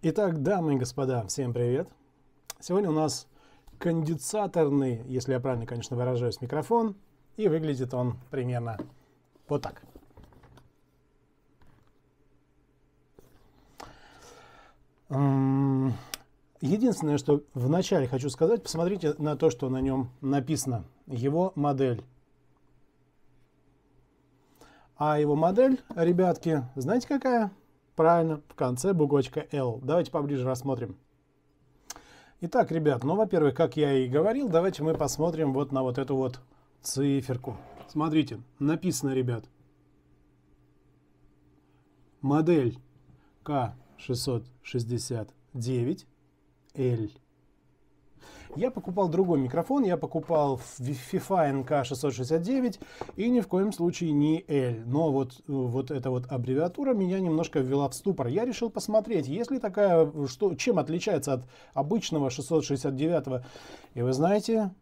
Итак, дамы и господа, всем привет! Сегодня у нас конденсаторный, если я правильно, конечно, выражаюсь, микрофон. И выглядит он примерно вот так. Единственное, что вначале хочу сказать, посмотрите на то, что на нем написано. Его модель. А его модель, ребятки, знаете какая? Правильно, в конце бугочка L. Давайте поближе рассмотрим. Итак, ребят, ну, во-первых, как я и говорил, давайте мы посмотрим вот на вот эту вот циферку. Смотрите, написано, ребят, модель К669L я покупал другой микрофон, я покупал FIFA NK669 и ни в коем случае не L. Но вот, вот эта вот аббревиатура меня немножко ввела в ступор. Я решил посмотреть, есть ли такая, что, чем отличается от обычного 669. И вы знаете,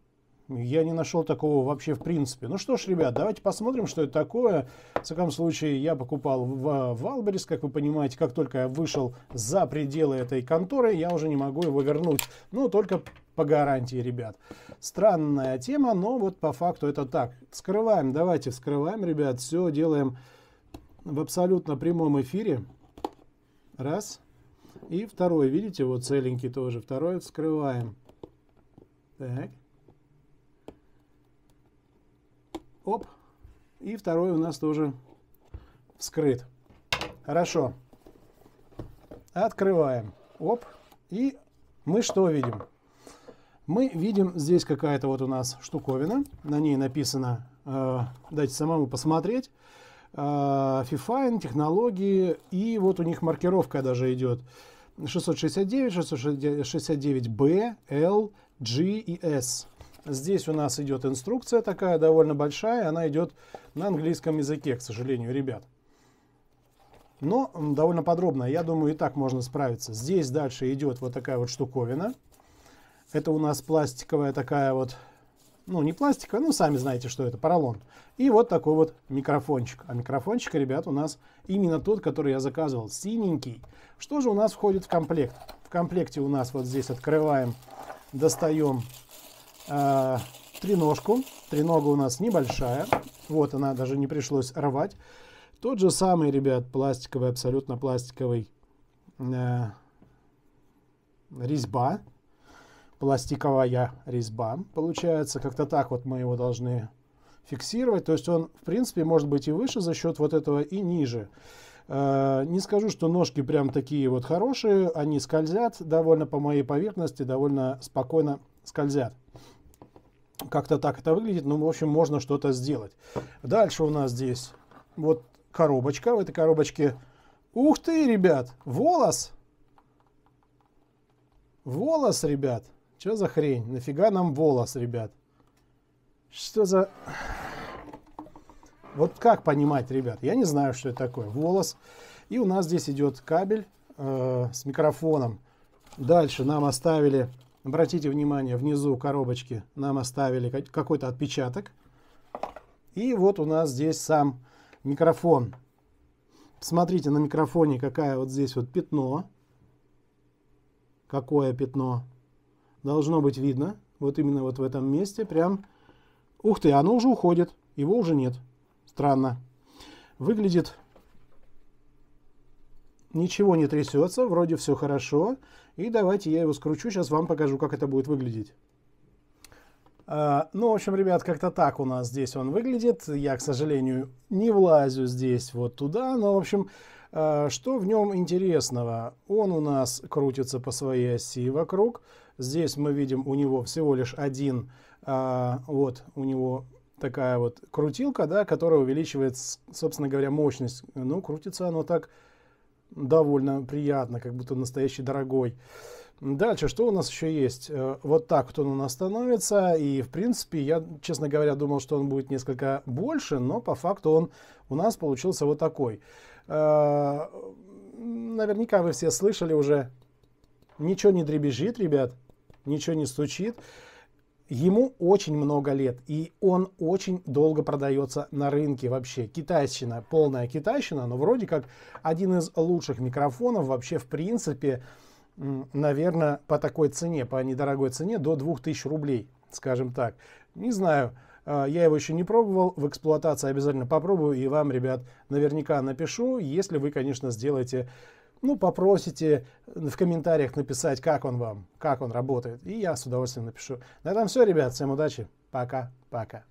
я не нашел такого вообще в принципе. Ну что ж, ребят, давайте посмотрим, что это такое. В таком случае, я покупал в Валберис, как вы понимаете. Как только я вышел за пределы этой конторы, я уже не могу его вернуть. Ну, только по гарантии, ребят. Странная тема, но вот по факту это так. Вскрываем, давайте вскрываем, ребят. Все делаем в абсолютно прямом эфире. Раз. И второй, видите, вот целенький тоже. Второй вскрываем. Так. Оп. И второй у нас тоже вскрыт. Хорошо. Открываем. Оп. И мы что видим? мы видим здесь какая-то вот у нас штуковина, на ней написано, э, дайте самому посмотреть, э, Fifine, технологии, и вот у них маркировка даже идет 669, 669B, L, G и S. Здесь у нас идет инструкция такая довольно большая, она идет на английском языке, к сожалению, ребят. Но довольно подробно, я думаю, и так можно справиться. Здесь дальше идет вот такая вот штуковина, это у нас пластиковая такая вот, ну не пластиковая, ну сами знаете, что это, поролон. И вот такой вот микрофончик. А микрофончик, ребят, у нас именно тот, который я заказывал, синенький. Что же у нас входит в комплект? В комплекте у нас вот здесь открываем, достаем э, треножку. Тренога у нас небольшая, вот она, даже не пришлось рвать. Тот же самый, ребят, пластиковый, абсолютно пластиковый э, резьба пластиковая резьба. Получается, как-то так вот мы его должны фиксировать. То есть он, в принципе, может быть и выше за счет вот этого, и ниже. Э, не скажу, что ножки прям такие вот хорошие, они скользят довольно по моей поверхности, довольно спокойно скользят. Как-то так это выглядит, но, ну, в общем, можно что-то сделать. Дальше у нас здесь вот коробочка. В этой коробочке, ух ты, ребят, волос. Волос, ребят. Что за хрень? Нафига нам волос, ребят? Что за... Вот как понимать, ребят? Я не знаю, что это такое. Волос. И у нас здесь идет кабель э, с микрофоном. Дальше нам оставили, обратите внимание, внизу коробочки нам оставили какой-то отпечаток. И вот у нас здесь сам микрофон. Смотрите на микрофоне, какая вот здесь вот пятно. Какое пятно? должно быть видно, вот именно вот в этом месте, прям, ух ты, оно уже уходит, его уже нет. Странно. Выглядит, ничего не трясется, вроде все хорошо. И давайте я его скручу, сейчас вам покажу, как это будет выглядеть. А, ну, в общем, ребят, как-то так у нас здесь он выглядит. Я, к сожалению, не влазю здесь вот туда, но, в общем, а, что в нем интересного? Он у нас крутится по своей оси вокруг. Здесь мы видим у него всего лишь один, а, вот у него такая вот крутилка, да, которая увеличивает, собственно говоря, мощность. Ну, крутится оно так довольно приятно, как будто настоящий дорогой. Дальше, что у нас еще есть? Э, вот так вот он у нас становится, и в принципе, я, честно говоря, думал, что он будет несколько больше, но по факту он у нас получился вот такой. Э, наверняка вы все слышали уже, ничего не дребезжит, ребят ничего не стучит. Ему очень много лет, и он очень долго продается на рынке вообще. Китайщина, полная китайщина, но вроде как один из лучших микрофонов вообще в принципе, наверное, по такой цене, по недорогой цене, до 2000 рублей, скажем так. Не знаю, э, я его еще не пробовал, в эксплуатации обязательно попробую и вам, ребят, наверняка напишу, если вы, конечно, сделаете ну, попросите в комментариях написать, как он вам, как он работает. И я с удовольствием напишу. На этом все, ребят. Всем удачи. Пока-пока.